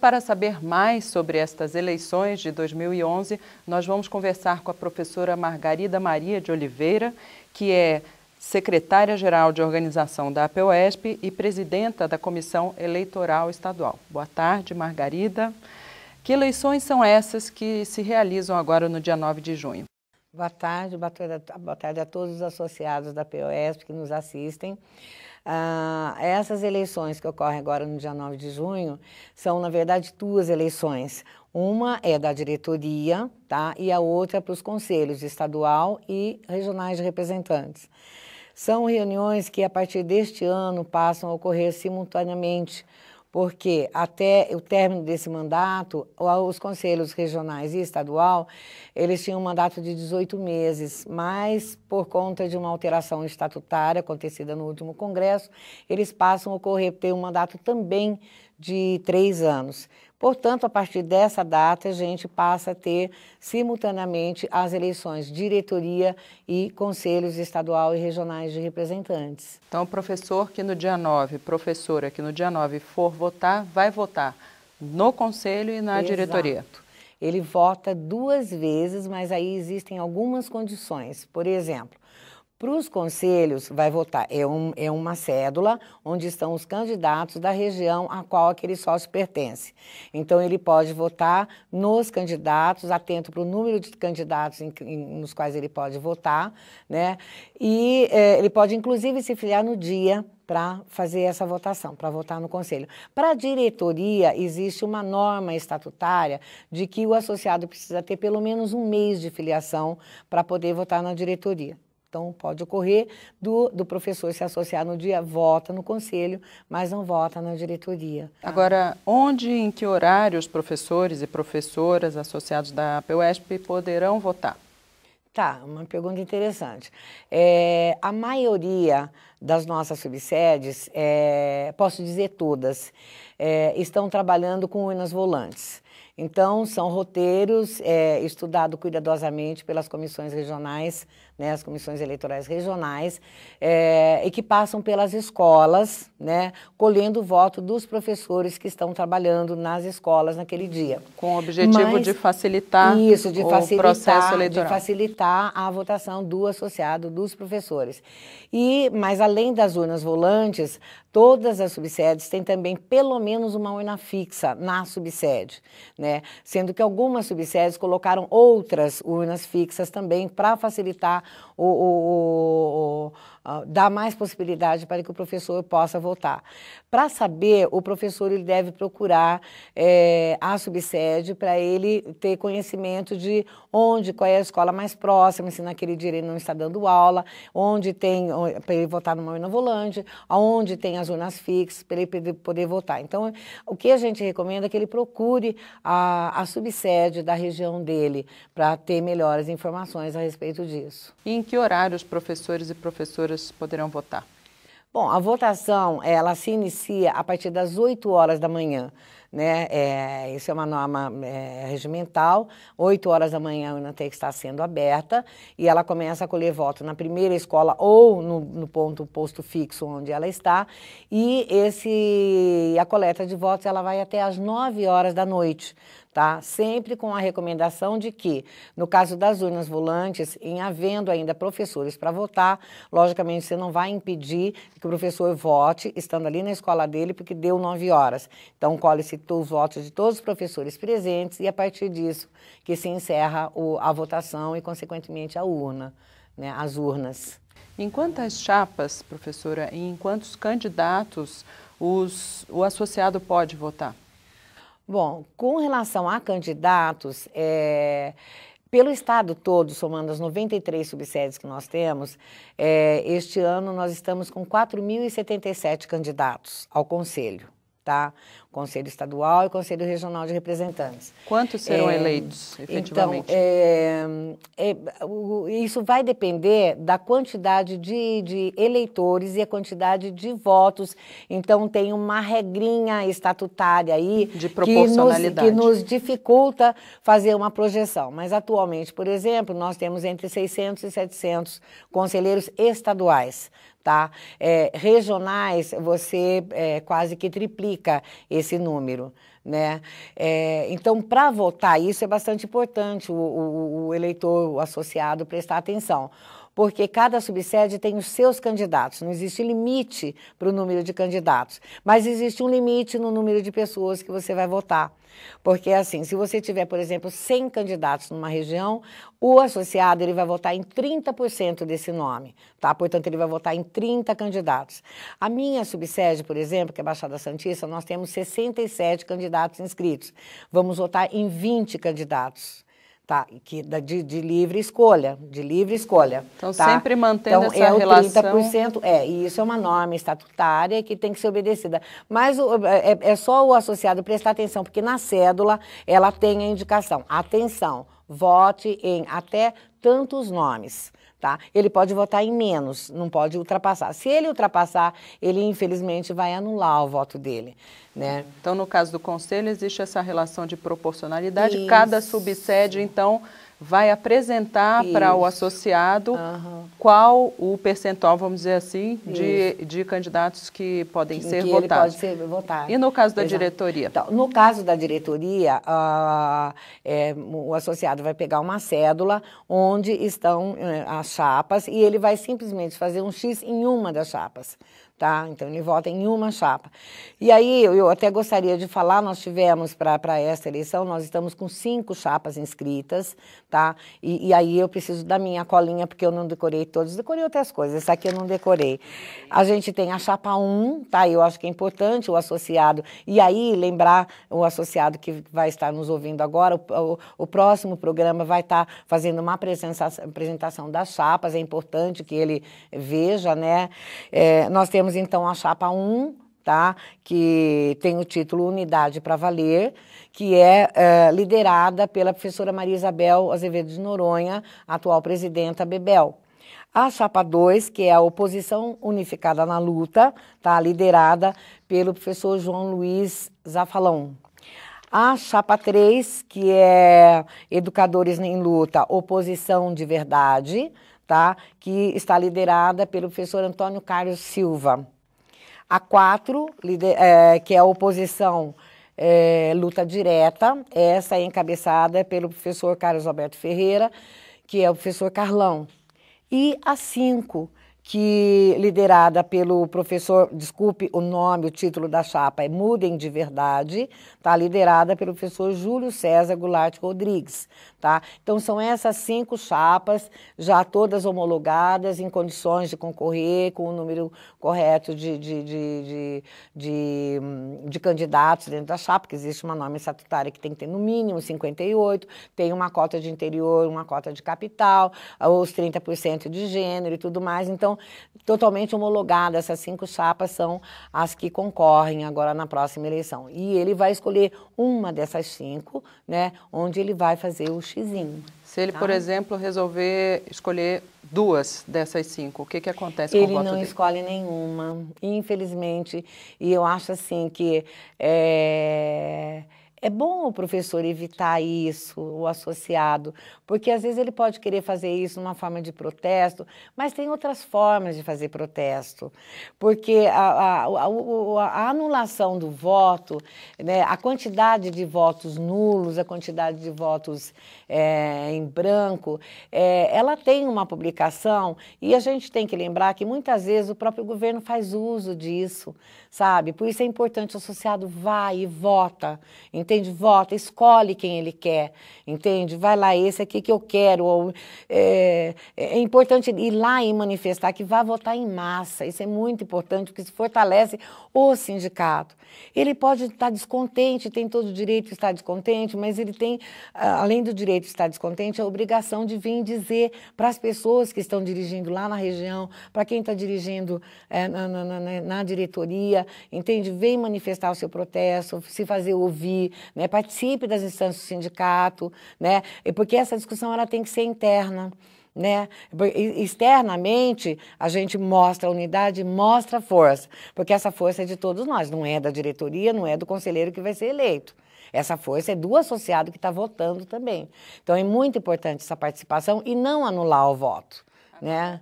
Para saber mais sobre estas eleições de 2011, nós vamos conversar com a professora Margarida Maria de Oliveira, que é secretária-geral de organização da APOESP e presidenta da Comissão Eleitoral Estadual. Boa tarde, Margarida. Que eleições são essas que se realizam agora no dia 9 de junho? Boa tarde, boa tarde a, todos os associados da POESP que nos assistem. Ah, essas eleições que ocorrem agora no dia 9 de junho são, na verdade, duas eleições. Uma é da diretoria tá? e a outra é para os conselhos estadual e regionais de representantes. São reuniões que, a partir deste ano, passam a ocorrer simultaneamente porque até o término desse mandato, os conselhos regionais e estadual, eles tinham um mandato de 18 meses, mas por conta de uma alteração estatutária acontecida no último congresso, eles passam a ocorrer ter um mandato também de três anos. Portanto, a partir dessa data, a gente passa a ter simultaneamente as eleições diretoria e conselhos estadual e regionais de representantes. Então, o professor que no dia 9, professora que no dia 9 for votar, vai votar no conselho e na Exato. diretoria. Ele vota duas vezes, mas aí existem algumas condições. Por exemplo, para os conselhos, vai votar. É, um, é uma cédula onde estão os candidatos da região a qual aquele sócio pertence. Então, ele pode votar nos candidatos, atento para o número de candidatos em, em, nos quais ele pode votar, né? E é, ele pode, inclusive, se filiar no dia para fazer essa votação, para votar no conselho. Para a diretoria, existe uma norma estatutária de que o associado precisa ter pelo menos um mês de filiação para poder votar na diretoria. Então, pode ocorrer do, do professor se associar no dia, vota no conselho, mas não vota na diretoria. Agora, onde e em que horário os professores e professoras associados da PESP poderão votar? Tá, uma pergunta interessante. É, a maioria das nossas subsedes, é, posso dizer todas, é, estão trabalhando com urnas volantes. Então, são roteiros é, estudados cuidadosamente pelas comissões regionais né, as comissões eleitorais regionais, é, e que passam pelas escolas, né, colhendo o voto dos professores que estão trabalhando nas escolas naquele dia. Com o objetivo Mas, de facilitar isso, de o facilitar, processo eleitoral. De facilitar a votação do associado dos professores. E, mas além das urnas volantes, todas as subsedes têm também pelo menos uma urna fixa na subsede, né? Sendo que algumas subsedes colocaram outras urnas fixas também para facilitar ou, ou, ou dar mais possibilidade para que o professor possa voltar. Para saber, o professor ele deve procurar é, a subsede para ele ter conhecimento de onde, qual é a escola mais próxima, se naquele dia ele não está dando aula, onde tem, para ele votar numa urna volante, aonde tem as urnas fixas, para ele poder votar. Então, o que a gente recomenda é que ele procure a, a subsede da região dele para ter melhores informações a respeito disso. E em que horário os professores e professoras poderão votar? Bom, a votação ela se inicia a partir das 8 horas da manhã né? É, isso é uma norma é, regimental. Oito horas da manhã a urna tem que estar sendo aberta e ela começa a colher voto na primeira escola ou no, no ponto posto fixo onde ela está. E esse a coleta de votos ela vai até às nove horas da noite tá? Sempre com a recomendação de que, no caso das urnas volantes, em havendo ainda professores para votar, logicamente você não vai impedir que o professor vote estando ali na escola dele, porque deu nove horas. Então, colhe-se receptou os votos de todos os professores presentes e a partir disso que se encerra o, a votação e, consequentemente, a urna, né, as urnas. Em quantas chapas, professora, e em quantos candidatos os, o associado pode votar? Bom, com relação a candidatos, é, pelo estado todo, somando as 93 subsedes que nós temos, é, este ano nós estamos com 4.077 candidatos ao conselho tá? Conselho Estadual e Conselho Regional de Representantes. Quantos serão é, eleitos, então, efetivamente? Então, é, é, o, isso vai depender da quantidade de, de, eleitores e a quantidade de votos. Então, tem uma regrinha estatutária aí de proporcionalidade. Que, nos, que nos dificulta fazer uma projeção. Mas, atualmente, por exemplo, nós temos entre 600 e 700 conselheiros estaduais tá? É, regionais, você é, quase que triplica esse número, né? É, então, para votar, isso é bastante importante o, o, o eleitor, o associado, prestar atenção porque cada subsede tem os seus candidatos. Não existe limite para o número de candidatos, mas existe um limite no número de pessoas que você vai votar. Porque assim, se você tiver, por exemplo, 100 candidatos numa região, o associado ele vai votar em 30% desse nome, tá? Portanto, ele vai votar em 30 candidatos. A minha subsede, por exemplo, que é a Baixada Santista, nós temos 67 candidatos inscritos. Vamos votar em 20 candidatos tá? Que, de, de, livre escolha, de livre escolha. Então, tá? sempre mantendo então, essa é relação. É o 30%, é, e isso é uma norma estatutária que tem que ser obedecida. Mas o, é, é, é só o associado prestar atenção, porque na cédula ela tem a indicação, atenção, vote em até tantos nomes. Tá? Ele pode votar em menos, não pode ultrapassar. Se ele ultrapassar, ele infelizmente vai anular o voto dele. Né? Então, no caso do Conselho, existe essa relação de proporcionalidade. Isso. Cada subsede, então, vai apresentar para o associado uhum. qual o percentual, vamos dizer assim, de, de candidatos que podem que, ser que votados. Pode ser votado. E no caso da Exato. diretoria? Então, no caso da diretoria, é, o associado vai pegar uma cédula onde estão é, as chapas e ele vai simplesmente fazer um X em uma das chapas tá? Então ele vota em uma chapa. E aí eu até gostaria de falar, nós tivemos para esta eleição, nós estamos com cinco chapas inscritas, tá? E, e, aí eu preciso da minha colinha, porque eu não decorei todos, decorei outras coisas, essa aqui eu não decorei. A gente tem a chapa 1, tá? Eu acho que é importante o associado, e aí lembrar o associado que vai estar nos ouvindo agora, o, o, o próximo programa vai estar tá fazendo uma apresentação, apresentação das chapas, é importante que ele veja, né? É, nós temos então a chapa 1, tá? que tem o título Unidade para Valer, que é, é, liderada pela professora Maria Isabel Azevedo de Noronha, atual presidenta Bebel. A chapa 2, que é a oposição unificada na luta, tá? liderada pelo professor João Luiz Zafalão. A chapa 3, que é Educadores em Luta, Oposição de Verdade, tá? que está liderada pelo professor Antônio Carlos Silva. A 4, é, que é a oposição é, luta direta, essa é encabeçada pelo professor Carlos Alberto Ferreira, que é o professor Carlão. E a 5, que liderada pelo professor, desculpe o nome, o título da chapa é Mudem de Verdade, tá? Liderada pelo professor Júlio César Goulart Rodrigues, tá? Então são essas cinco chapas já todas homologadas em condições de concorrer com o número correto de, de, de, de, de candidatos dentro da chapa, porque existe uma norma estatutária que tem que ter no mínimo 58, tem uma cota de interior, uma cota de capital, os 30% de gênero e tudo mais. Então, totalmente homologada. Essas cinco chapas são as que concorrem agora na próxima eleição. E ele vai escolher uma dessas cinco, né, onde ele vai fazer o xizinho. Se ele, tá? por exemplo, resolver escolher duas dessas cinco, o que, que acontece ele com o voto Ele não escolhe nenhuma, infelizmente. E eu acho assim que... É é bom o professor evitar isso, o associado, porque às vezes ele pode querer fazer isso numa forma de protesto, mas tem outras formas de fazer protesto. Porque a, a, a, a anulação do voto, né, a quantidade de votos nulos, a quantidade de votos é, em branco, é, ela tem uma publicação e a gente tem que lembrar que muitas vezes o próprio governo faz uso disso, sabe? Por isso é importante o associado vá e vota. Então, entende? Vota, escolhe quem ele quer, entende? Vai lá, esse aqui que eu quero. Ou, é, é, é importante ir lá e manifestar que vai votar em massa. Isso é muito importante, porque isso fortalece o sindicato. Ele pode estar descontente, tem todo o direito de estar descontente, mas ele tem, além do direito de estar descontente, a obrigação de vir dizer para as pessoas que estão dirigindo lá na região, para quem está dirigindo é, na, na, na, na diretoria, entende? Vem manifestar o seu protesto, se fazer ouvir, né? participe das instâncias do sindicato, né? porque essa discussão ela tem que ser interna. Né? Externamente, a gente mostra a unidade, mostra a força, porque essa força é de todos nós, não é da diretoria, não é do conselheiro que vai ser eleito. Essa força é do associado que está votando também. Então é muito importante essa participação e não anular o voto. Né?